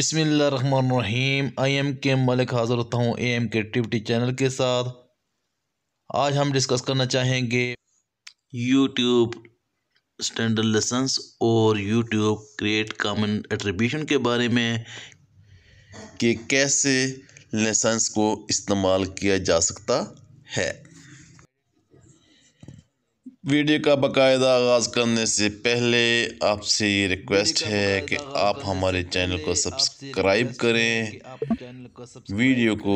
बिसमीम I am के मलिक हाज़िर होता हूँ ए एम के टिवटी चैनल के साथ आज हम डिस्कस करना चाहेंगे यूट्यूब स्टैंडर्ड लेसन्स और यूट्यूब क्रिएट कॉमन एट्रीब्यूशन के बारे में कि कैसे लेसन्स को इस्तेमाल किया जा सकता है वीडियो का बाकायदा आगाज़ करने से पहले आपसे ये रिक्वेस्ट है कि आप हमारे चैनल को सब्सक्राइब करें वीडियो को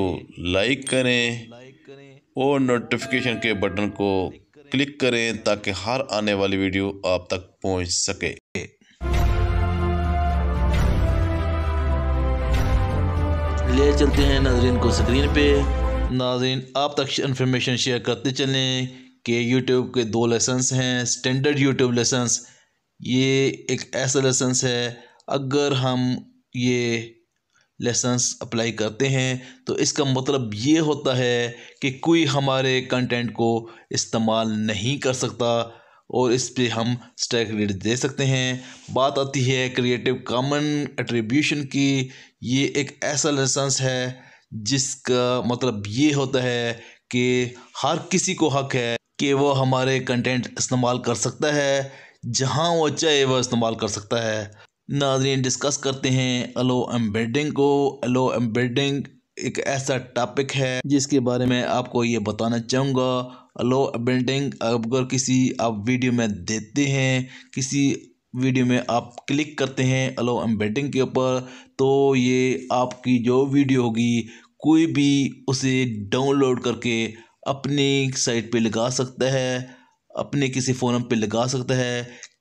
लाइक करें और नोटिफिकेशन के बटन को क्लिक करें ताकि हर आने वाली वीडियो आप तक पहुंच सके ले चलते हैं नाजरीन को स्क्रीन पे नाजरीन आप तक इन्फॉर्मेशन शेयर करते चलें कि यूट्यूब के दो लेसन्स हैं स्टैंडर्ड यूट्यूब लेसन्स ये एक ऐसा लेसन्स है अगर हम ये लेसन्स अप्लाई करते हैं तो इसका मतलब ये होता है कि कोई हमारे कंटेंट को इस्तेमाल नहीं कर सकता और इस पर हम स्ट्राइक रेट दे सकते हैं बात आती है क्रिएटिव कॉमन एट्रीब्यूशन की ये एक ऐसा लेसन्स है जिसका मतलब ये होता है कि हर किसी को हक है कि वो हमारे कंटेंट इस्तेमाल कर सकता है जहाँ वो चाहे वह इस्तेमाल कर सकता है नाजरीन डिस्कस करते हैं अलो एम्बेडिंग को अलो एम्बेडिंग एक ऐसा टॉपिक है जिसके बारे में आपको ये बताना चाहूँगा अलो एम्बेडिंग अगर किसी आप वीडियो में देते हैं किसी वीडियो में आप क्लिक करते हैं अलो एम्बेडिंग के ऊपर तो ये आपकी जो वीडियो होगी कोई भी उसे डाउनलोड करके अपनी साइट पे लगा सकता है अपने किसी फोरम पे लगा सकता है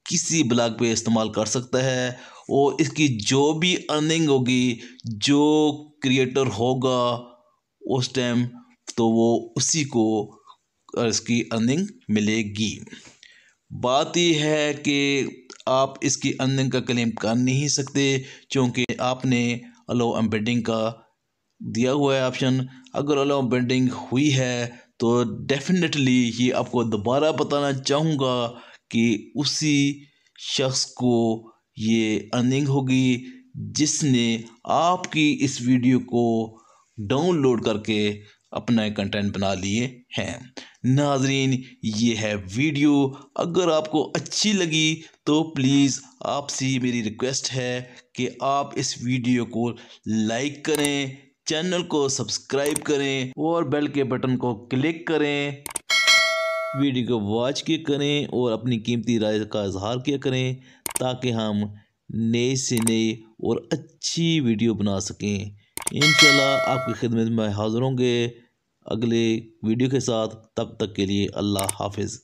किसी ब्लॉग पे इस्तेमाल कर सकता है और इसकी जो भी अर्निंग होगी जो क्रिएटर होगा उस टाइम तो वो उसी को इसकी अर्निंग मिलेगी बात यह है कि आप इसकी अर्निंग का क्लेम कर नहीं सकते क्योंकि आपने अलो एम्बेडिंग का दिया हुआ है ऑप्शन अगर अलो एम्बेडिंग हुई है तो डेफिनेटली ये आपको दोबारा बताना चाहूँगा कि उसी शख्स को ये अर्निंग होगी जिसने आपकी इस वीडियो को डाउनलोड करके अपना कंटेंट बना लिए हैं नाजरीन ये है वीडियो अगर आपको अच्छी लगी तो प्लीज़ आपसे मेरी रिक्वेस्ट है कि आप इस वीडियो को लाइक करें चैनल को सब्सक्राइब करें और बेल के बटन को क्लिक करें वीडियो को वॉच किया करें और अपनी कीमती राय का इजहार किया करें ताकि हम नए से नए और अच्छी वीडियो बना सकें इन आपकी खिदमत में हाजिर होंगे अगले वीडियो के साथ तब तक के लिए अल्लाह हाफिज़